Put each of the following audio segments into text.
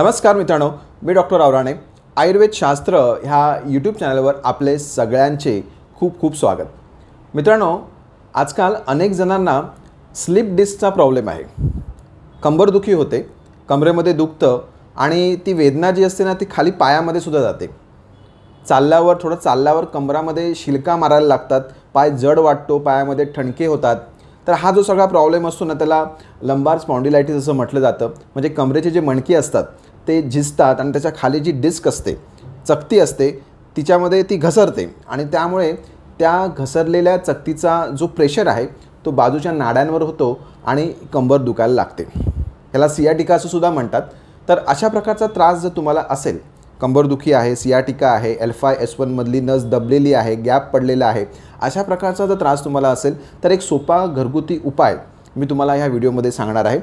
नमस्कार मित्रांनो मी डॉक्टर आवराणे आयुर्वेद शास्त्र ह्या यूट्यूब चॅनलवर आपले सगळ्यांचे खूप खूप स्वागत मित्रांनो आजकाल अनेक जणांना स्लिप डिस्कचा प्रॉब्लेम आहे कंबरदुखी होते कमरेमध्ये दुखतं आणि ती वेदना जी असते ना ती खाली पायामध्ये सुद्धा जाते चालल्यावर थोडं चालल्यावर कमरामध्ये शिलका मारायला लागतात पाय जड वाटतो पायामध्ये ठणके होतात तर हा जो सगळा प्रॉब्लेम असतो ना त्याला लंबार स्पॉन्डिलायटिस असं म्हटलं जातं म्हणजे कमरेचे जे मणके असतात ते झिजतात आणि त्याच्या खाली जी डिस्क असते चकती असते तिच्यामध्ये ती घसरते आणि त्यामुळे त्या घसरलेल्या चकतीचा जो प्रेशर आहे तो बाजूच्या नाड्यांवर होतो आणि कंबर दुखायला लागते ह्याला सियाटिका असं सुद्धा म्हणतात तर अशा प्रकारचा त्रास जर तुम्हाला असेल कंबरदुखी आहे सियाटिका आहे एल्फाय एस वनमधली नस दबलेली आहे गॅप पडलेला आहे अशा प्रकारचा जर त्रास तुम्हाला असेल तर एक सोपा घरगुती उपाय मी तुम्हाला ह्या व्हिडिओमध्ये सांगणार आहे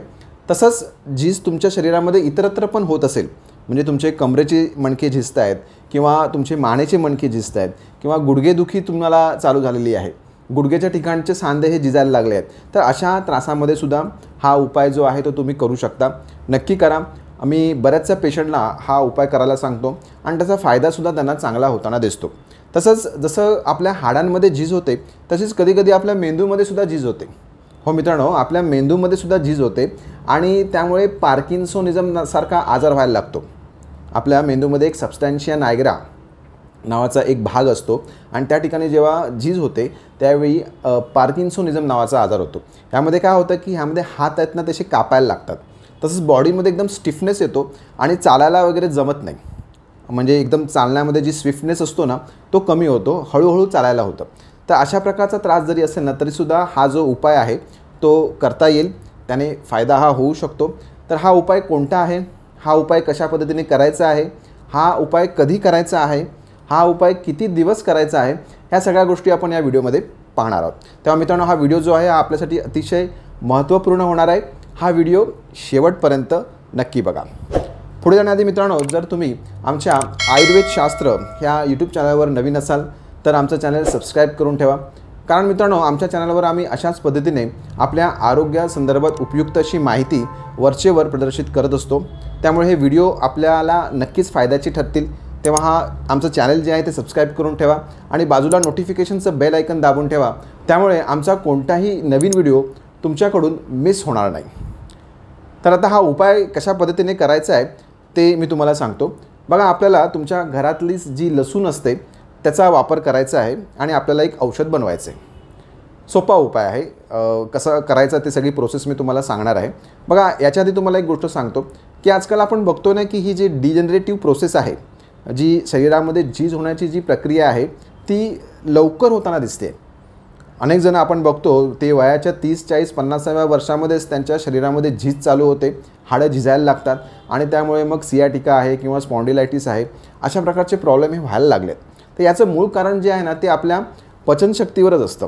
तसंच झीज तुमच्या शरीरामध्ये इतरत्र पण होत असेल म्हणजे तुमचे कमरेचे मणके झिजत आहेत किंवा तुमचे मानेचे मणके झिजत आहेत किंवा गुडघेदुखी तुम्हाला चालू झालेली आहे गुडघेच्या ठिकाणचे सांधे हे जिजायला लागले आहेत तर अशा त्रासामध्ये सुद्धा हा उपाय जो आहे तो तुम्ही करू शकता नक्की करा आम्ही बऱ्याचशा पेशंटला हा उपाय करायला सांगतो आणि त्याचा फायदासुद्धा त्यांना चांगला होताना दिसतो तसंच जसं आपल्या हाडांमध्ये झीज होते तसेच कधीकधी आपल्या मेंदूमध्ये सुद्धा झीज होते हो मित्रांनो आपल्या मेंदूमध्ये सुद्धा झीज होते आणि त्यामुळे पार्किन्सोनिझम सारखा आजार व्हायला लागतो आपल्या मेंदूमध्ये एक सबस्टॅन्शिया नायग्रा नावाचा एक भाग असतो आणि त्या ठिकाणी जेव्हा झीज होते त्यावेळी पार्किन्सोनिझम नावाचा आजार होतो ह्यामध्ये काय होतं की ह्यामध्ये हात आहेत ना तसे कापायला लागतात तसंच बॉडीमध्ये एकदम स्टिफनेस येतो आणि चालायला वगैरे जमत नाही म्हणजे एकदम चालण्यामध्ये जी स्विफ्टनेस असतो ना तो कमी होतो हळूहळू चालायला होतं तर अशा प्रकारचा त्रास जरी असेल ना तरीसुद्धा हा जो उपाय आहे तो करता येईल त्याने फायदा हा होऊ शकतो तर हा उपाय कोणता आहे हा उपाय कशा पद्धतीने करायचा आहे हा उपाय कधी करायचा आहे हा उपाय किती दिवस करायचा आहे ह्या सगळ्या गोष्टी आपण या व्हिडिओमध्ये पाहणार आहोत तेव्हा मित्रांनो हा व्हिडिओ जो आहे हा आपल्यासाठी अतिशय महत्त्वपूर्ण होणार आहे हा व्हिडिओ शेवटपर्यंत नक्की बघा पुढे जाण्याआधी मित्रांनो जर तुम्ही आमच्या आयुर्वेद शास्त्र ह्या यूट्यूब चॅनलवर नवीन असाल तर आमचं चॅनल सबस्क्राईब करून ठेवा कारण मित्रांनो आमच्या चॅनलवर आम्ही अशाच पद्धतीने आपल्या आरोग्यासंदर्भात उपयुक्त अशी माहिती वरचेवर प्रदर्शित करत असतो त्यामुळे हे व्हिडिओ आपल्याला नक्कीच फायद्याची ठरतील तेव्हा हा आमचं चॅनल जे आहे ते सबस्क्राईब करून ठेवा आणि बाजूला नोटिफिकेशनचं बेल ऐकन दाबून ठेवा त्यामुळे आमचा कोणताही नवीन व्हिडिओ तुमच्याकडून मिस होणार नाही तर आता हा उपाय कशा पद्धतीने करायचा आहे ते मी तुम्हाला सांगतो बघा आपल्याला तुमच्या घरातलीच जी लसूण असते त्याचा वापर करायचा आहे आणि आपल्याला एक औषध बनवायचं आहे सोपा उपाय आहे कसा करायचा ते सगळी प्रोसेस मी तुम्हाला सांगणार आहे बघा याच्या आधी तुम्हाला एक गोष्ट सांगतो की आजकाल आपण बघतो ना की ही जी डिजनरेटिव्ह प्रोसेस आहे जी शरीरामध्ये झीज होण्याची जी प्रक्रिया आहे ती लवकर होताना दिसते अनेक जण आपण बघतो ते वयाच्या तीस चाळीस पन्नासाव्या वर्षामध्येच त्यांच्या शरीरामध्ये झीज चालू होते हाडं झिजायला लागतात आणि त्यामुळे मग सियाटिका आहे किंवा स्पॉन्डिलायटिस आहे अशा प्रकारचे प्रॉब्लेम हे व्हायला लागलेत तर याचं मूळ कारण जे आहे ना ते आपल्या पचनशक्तीवरच असतं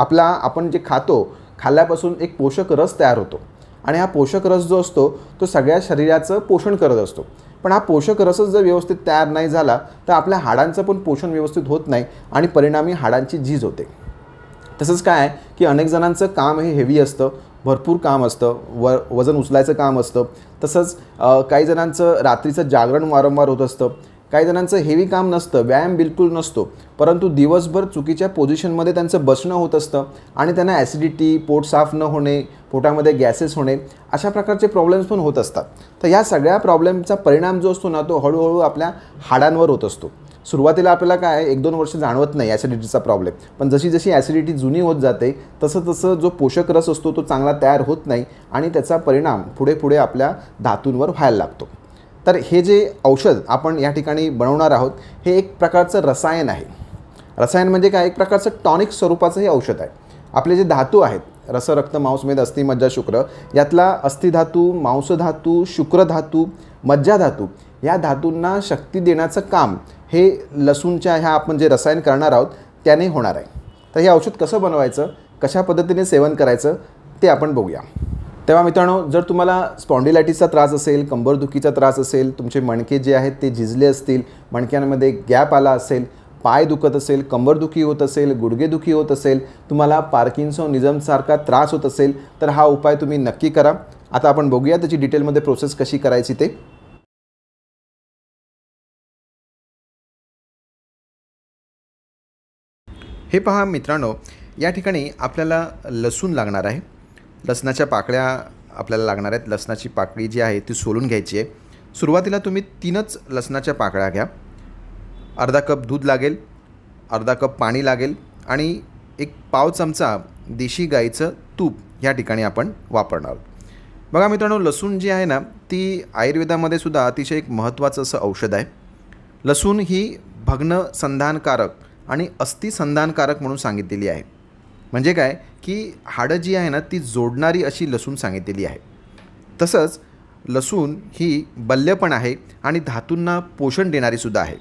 आपला आपण जे खातो खाल्ल्यापासून एक पोषक रस तयार होतो आणि हा पोषक रस जो असतो तो सगळ्या शरीराचं पोषण करत असतो पण हा पोषक रसच जर व्यवस्थित तयार नाही झाला तर आपल्या हाडांचं पण पोषण व्यवस्थित होत नाही आणि परिणामी हाडांची झीज होते तसंच काय आहे की अनेक जणांचं काम हे हेवी असतं भरपूर काम असतं व वजन उचलायचं काम असतं तसंच काही जणांचं रात्रीचं जागरण वारंवार होत असतं काही जणांचं हेवी काम नसतं व्यायाम बिलकुल नसतो परंतु दिवसभर चुकीच्या पोझिशनमध्ये त्यांचं बसणं होत असतं आणि त्यांना ॲसिडिटी पोट साफ न होणे पोटामध्ये गॅसेस होणे अशा प्रकारचे प्रॉब्लेम्स पण होत असतात तर या सगळ्या प्रॉब्लेमचा परिणाम जो असतो ना तो हळूहळू आपल्या हाडांवर होत असतो सुरुवातीला आपल्याला काय एक दोन वर्ष जाणवत नाही ॲसिडिटीचा प्रॉब्लेम पण जशी जशी ॲसिडिटी जुनी होत जाते तसं तसं जो पोषक रस असतो तो चांगला तयार होत नाही आणि त्याचा परिणाम पुढे पुढे आपल्या धातूंवर व्हायला लागतो तर हे जे औषध आपण या ठिकाणी बनवणार आहोत हे एक प्रकारचं रसायन आहे रसायन म्हणजे काय एक प्रकारचं टॉनिक स्वरूपाचं हे औषध आहे आपले जे धातू आहेत रस रक्त मांसमेद अस्थि मज्जा शुक्र यातला अस्थिधातू मांसधातू शुक्रधातू मज्जाधातू या धातूंना शक्ती देण्याचं काम हे लसूणच्या ह्या आपण जे रसायन करणार आहोत त्याने होणार आहे तर हे औषध कसं बनवायचं कशा पद्धतीने सेवन करायचं ते आपण बघूया तेव्हा मित्रांनो जर तुम्हाला स्पॉन्डिलायटिसचा त्रास असेल कंबरदुखीचा त्रास असेल तुमचे मणके जे आहेत ते झिजले असतील मणक्यांमध्ये गॅप आला असेल पाय दुखत असेल कंबरदुखी होत असेल गुडघेदुखी होत असेल तुम्हाला निजमसारखा त्रास होत असेल तर हा उपाय तुम्ही नक्की करा आता आपण बघूया त्याची डिटेलमध्ये प्रोसेस कशी करायची ते हे पहा मित्रांनो या ठिकाणी आपल्याला लसूण लागणार आहे लसणाच्या पाकळ्या आपल्याला लागणार आहेत लसणाची पाकळी जी आहे ती सोलून घ्यायची आहे सुरुवातीला तुम्ही तीनच लसणाच्या पाकळ्या घ्या अर्धा कप दूध लागेल अर्धा कप पाणी लागेल आणि एक पाव चमचा देशी गाईचं तूप ह्या ठिकाणी आपण वापरणार आहोत बघा मित्रांनो लसूण जी आहे ना ती आयुर्वेदामध्ये सुद्धा अतिशय एक महत्त्वाचं असं औषध आहे लसूण ही भग्न संधानकारक आणि अस्थिसंधानकारक म्हणून सांगितलेली आहे म्हणजे काय की हाडं जी आहे ना ती जोडणारी अशी लसूण सांगितलेली आहे तसंच लसूण ही बल्य पण आहे आणि धातूंना पोषण देणारीसुद्धा आहे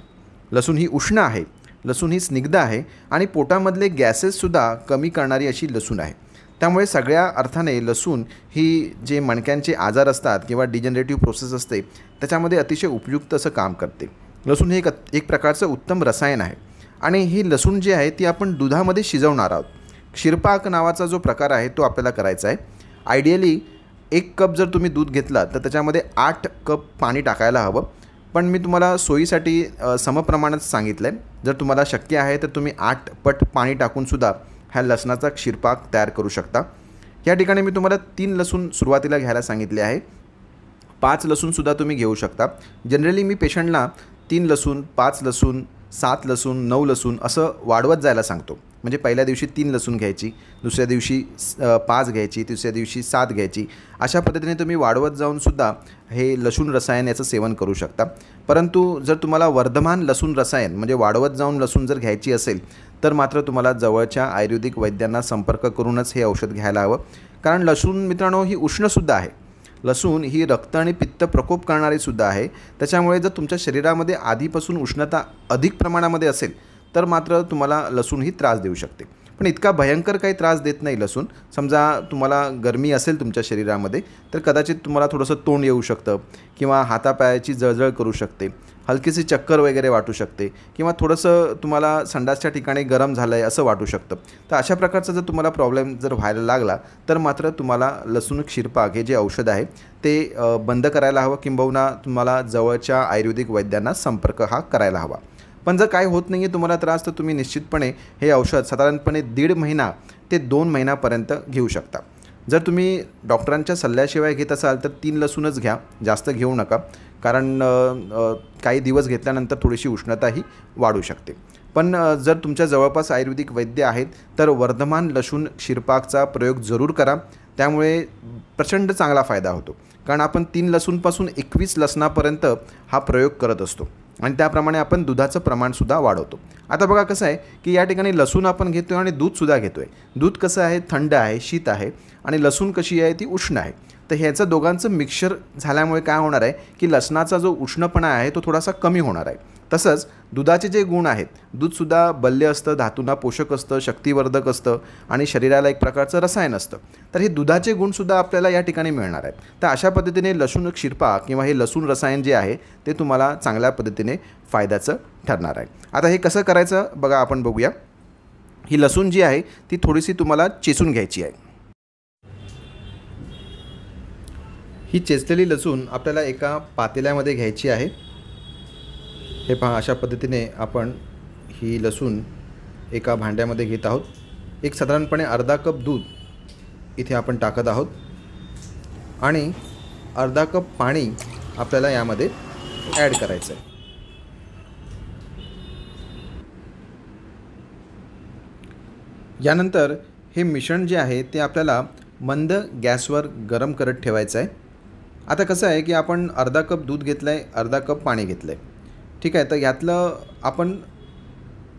लसूण ही उष्ण आहे लसूण ही स्निग्ध आहे आणि पोटामधले गॅसेससुद्धा कमी करणारी अशी लसूण आहे त्यामुळे सगळ्या अर्थाने लसूण ही जे मणक्यांचे आजार असतात किंवा डिजनरेटिव्ह प्रोसेस असते त्याच्यामध्ये अतिशय उपयुक्त असं काम करते लसूण हे एक एक प्रकारचं उत्तम रसायन आहे आणि ही लसूण जी आहे ती आपण दुधामध्ये शिजवणार आहोत क्षीरपाक नावाचा जो प्रकार आहे तो आपल्याला करायचा आहे आयडियली एक कप जर तुम्ही दूध घेतला तर त्याच्यामध्ये आठ कप पाणी टाकायला हवं पण मी तुम्हाला सोयीसाठी समप्रमाणात सांगितलं आहे जर तुम्हाला शक्य आहे तर तुम्ही आठ पट पाणी टाकूनसुद्धा ह्या लसणाचा क्षीरपाक तयार करू शकता या ठिकाणी मी तुम्हाला तीन लसूण सुरुवातीला घ्यायला सांगितले आहे पाच लसूणसुद्धा तुम्ही घेऊ शकता जनरली मी पेशंटला तीन लसूण पाच लसूण सात लसूण नऊ लसूण असं वाढवत जायला सांगतो म्हणजे पहिल्या दिवशी तीन लसूण घ्यायची दुसऱ्या दिवशी पाच घ्यायची तिसऱ्या दिवशी सात घ्यायची अशा पद्धतीने तुम्ही वाढवत जाऊनसुद्धा हे लसूण रसायन याचं सेवन करू शकता परंतु जर तुम्हाला वर्धमान लसूण रसायन म्हणजे वाढवत जाऊन लसूण जर घ्यायची असेल तर मात्र तुम्हाला जवळच्या आयुर्वेदिक वैद्यांना संपर्क करूनच हे औषध घ्यायला हवं कारण लसूण मित्रांनो ही उष्णसुद्धा आहे लसूण ही रक्त आणि पित्त प्रकोप करणारीसुद्धा आहे त्याच्यामुळे जर तुमच्या शरीरामध्ये आधीपासून उष्णता अधिक प्रमाणामध्ये असेल तर मात्र तुम्हाला लसूण ही त्रास देऊ शकते पण इतका भयंकर काही त्रास देत नाही लसूण समजा तुम्हाला गरमी असेल तुमच्या शरीरामध्ये तर कदाचित तुम्हाला थोडंसं तोंड येऊ शकतं किंवा हातापायाची जळजळ करू शकते हलकेसे चक्कर वगैरे वाटू शकते किंवा थोडंसं तुम्हाला संडासच्या ठिकाणी गरम झालं आहे असं वाटू शकतं तर अशा प्रकारचा जर तुम्हाला प्रॉब्लेम जर व्हायला लागला तर मात्र तुम्हाला लसूण क्षीरपाक हे जे औषध आहे ते बंद करायला हवं किंबहुना तुम्हाला जवळच्या आयुर्वेदिक वैद्यांना संपर्क हा करायला हवा पण जर काय होत नाही आहे तुम्हाला त्रास तर तुम्ही निश्चितपणे हे औषध साधारणपणे दीड महिना ते दोन महिन्यापर्यंत घेऊ शकता जर तुम्ही डॉक्टरांच्या सल्ल्याशिवाय घेत असाल तर तीन लसूनच घ्या जास्त घेऊ नका कारण काही दिवस घेतल्यानंतर थोडीशी उष्णताही वाढू शकते पण जर तुमच्या जवळपास आयुर्वेदिक वैद्य आहेत तर वर्धमान लसूण शिरपाकचा प्रयोग जरूर करा त्यामुळे प्रचंड चांगला फायदा होतो कारण आपण तीन लसूणपासून एकवीस लसणापर्यंत हा प्रयोग करत असतो आणि त्याप्रमाणे आपण दुधाचं प्रमाणसुद्धा वाढवतो आता बघा कसं आहे की या ठिकाणी लसूण आपण घेतो आहे आणि दूधसुद्धा घेतो आहे दूध कसं आहे थंड आहे शीत आहे आणि लसूण कशी आहे ती उष्ण आहे तर ह्याचं दोघांचं मिक्सर झाल्यामुळे काय होणार आहे की लसणाचा जो उष्णपणा आहे तो थोडासा कमी होणार आहे तसंच दुधाचे जे गुण आहेत दूधसुद्धा बल्य असतं धातूंना पोषक असतं शक्तिवर्धक असतं आणि शरीराला एक प्रकारचं रसायन असतं तर हे दुधाचे गुणसुद्धा आपल्याला या ठिकाणी मिळणार आहेत तर अशा पद्धतीने लसूण शिरपा किंवा हे लसूण रसायन जे आहे ते तुम्हाला चांगल्या पद्धतीने फायद्याचं ठरणार आहे आता हे कसं करायचं बघा आपण बघूया ही लसूण जी आहे ती थोडीशी तुम्हाला चेचून घ्यायची आहे ही चेचलेली लसूण आपल्याला एका पातेल्यामध्ये घ्यायची आहे हे पहा अशा पद्धतीने आपण ही लसूण एका भांड्यामध्ये घेत आहोत एक साधारणपणे अर्धा कप दूध इथे आपण टाकत आहोत आणि अर्धा कप पाणी आपल्याला यामध्ये ॲड करायचं आहे यानंतर हे मिश्रण जे आहे ते आपल्याला मंद गॅसवर गरम करत ठेवायचं आहे आता कसं आहे की आपण अर्धा कप दूध घेतलं आहे अर्धा कप पाणी घेतलं आहे ठीक आहे तर यातलं आपण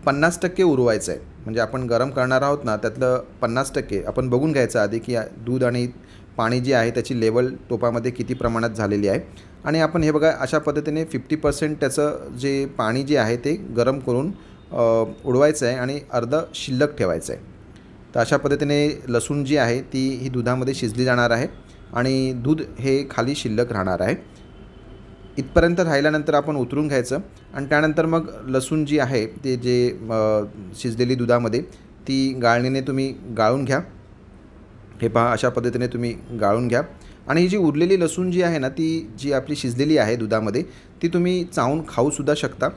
पन्नास टक्के उरवायचं आहे म्हणजे आपण गरम करणार आहोत ना त्यातलं पन्नास टक्के आपण बघून घ्यायचं आधी की दूध आणि पाणी जे आहे त्याची लेवल टोपामध्ये किती प्रमाणात झालेली आहे आणि आपण हे बघा अशा पद्धतीने फिफ्टी पर्सेंट त्याचं जे पाणी जे आहे ते गरम करून उडवायचं आहे आणि अर्धं शिल्लक ठेवायचं आहे तर अशा पद्धतीने लसूण जी आहे ती ही दुधामध्ये शिजली जाणार आहे आणि दूध हे खाली शिल्लक राहणार आहे इथपर्यंत राहिल्यानंतर आपण उतरून घ्यायचं आणि त्यानंतर मग लसूण जी आहे ते जे शिजलेली दुधामध्ये ती गाळणीने तुम्ही गाळून घ्या हे पहा अशा पद्धतीने तुम्ही गाळून घ्या आणि ही जी उरलेली लसूण जी आहे ना ती जी आपली शिजलेली आहे दुधामध्ये ती तुम्ही चावून खाऊसुद्धा शकता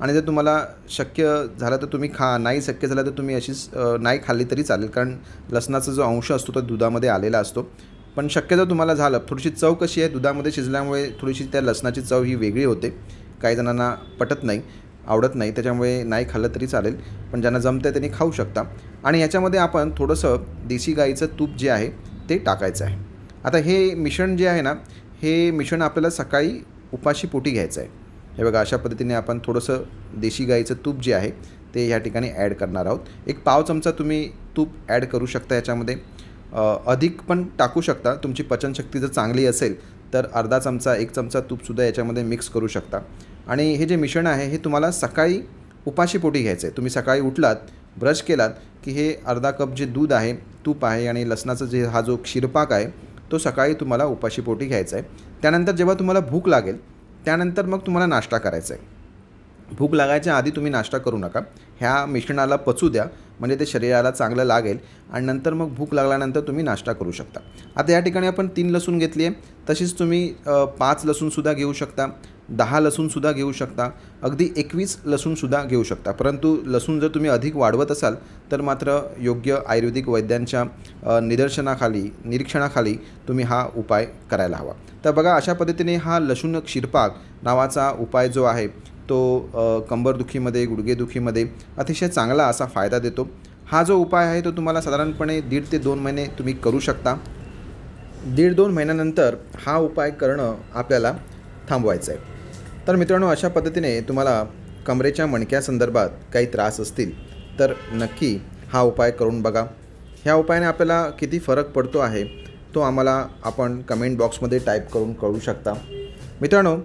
आणि जर तुम्हाला शक्य झालं तर तुम्ही खा नाही शक्य झालं तर तुम्ही अशीच नाही खाल्ली तरी चालेल कारण लसणाचा जो अंश असतो तो दुधामध्ये आलेला असतो पण शक्यतो तुम्हाला झालं थोडीशी चव कशी आहे दुधामध्ये शिजल्यामुळे थोडीशी त्या लसणाची चव ही वेगळी होते काही जणांना पटत नाही आवडत नाही त्याच्यामुळे नाही खाल्लं तरी चालेल पण ज्यांना जमतं आहे त्यांनी खाऊ शकता आणि याच्यामध्ये आपण थोडंसं देशी गाईचं तूप जे आहे ते टाकायचं आहे आता हे मिश्रण जे आहे ना हे मिश्रण आपल्याला सकाळी उपाशी पोटी घ्यायचं आहे हे बघा अशा पद्धतीने आपण थोडंसं देशी गाईचं तूप जे आहे ते ह्या ठिकाणी ॲड करणार आहोत एक पाव चमचा तुम्ही तूप ॲड करू शकता याच्यामध्ये अधिक पण टाकू शकता तुमची पचनशक्ती जर चांगली असेल तर अर्धा चमचा एक चमचा तूपसुद्धा याच्यामध्ये मिक्स करू शकता आणि हे जे मिश्रण आहे हे तुम्हाला सकाळी उपाशीपोटी घ्यायचं आहे तुम्ही सकाळी उठलात ब्रश केलात की हे अर्धा कप जे दूध आहे तूप आहे आणि लसणाचं जे हा जो क्षीरपाक आहे तो सकाळी तुम्हाला उपाशीपोटी घ्यायचा आहे त्यानंतर जेव्हा तुम्हाला भूक लागेल त्यानंतर मग तुम्हाला नाश्ता करायचा आहे भूक लागायच्या आधी तुम्ही नाश्ता करू नका ह्या मिश्रणाला पचू द्या म्हणजे ते शरीराला चांगलं लागेल आणि नंतर मग भूक लागल्यानंतर तुम्ही नाश्ता करू शकता आता या ठिकाणी आपण तीन लसूण घेतली आहे तशीच तुम्ही पाच लसूणसुद्धा घेऊ शकता दहा लसूणसुद्धा घेऊ शकता अगदी एकवीस लसूणसुद्धा घेऊ शकता परंतु लसूण जर तुम्ही अधिक वाढवत असाल तर मात्र योग्य आयुर्वेदिक वैद्यांच्या निदर्शनाखाली निरीक्षणाखाली तुम्ही हा उपाय करायला हवा तर बघा अशा पद्धतीने हा लसूण क्षीरपाक नावाचा उपाय जो आहे तो कंबरदुखीमध्ये गुडघेदुखीमध्ये अतिशय चांगला असा फायदा देतो हा जो उपाय आहे तो तुम्हाला साधारणपणे दीड ते दोन महिने तुम्ही करू शकता दीड दोन महिन्यानंतर हा उपाय करणं आपल्याला थांबवायचं आहे तर मित्रांनो अशा पद्धतीने तुम्हाला कमरेच्या मणक्यासंदर्भात काही त्रास असतील तर नक्की हा उपाय करून बघा ह्या उपायाने आपल्याला किती फरक पडतो आहे तो आम्हाला आपण कमेंट बॉक्समध्ये टाईप करून कळू शकता मित्रांनो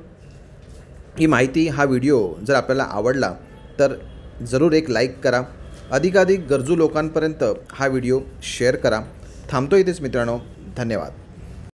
ही माहिती हा व्हिडिओ जर आपल्याला आवडला तर जरूर एक लाईक करा अधिकाधिक गरजू लोकांपर्यंत हा व्हिडिओ शेअर करा थांबतो इथेच मित्रांनो धन्यवाद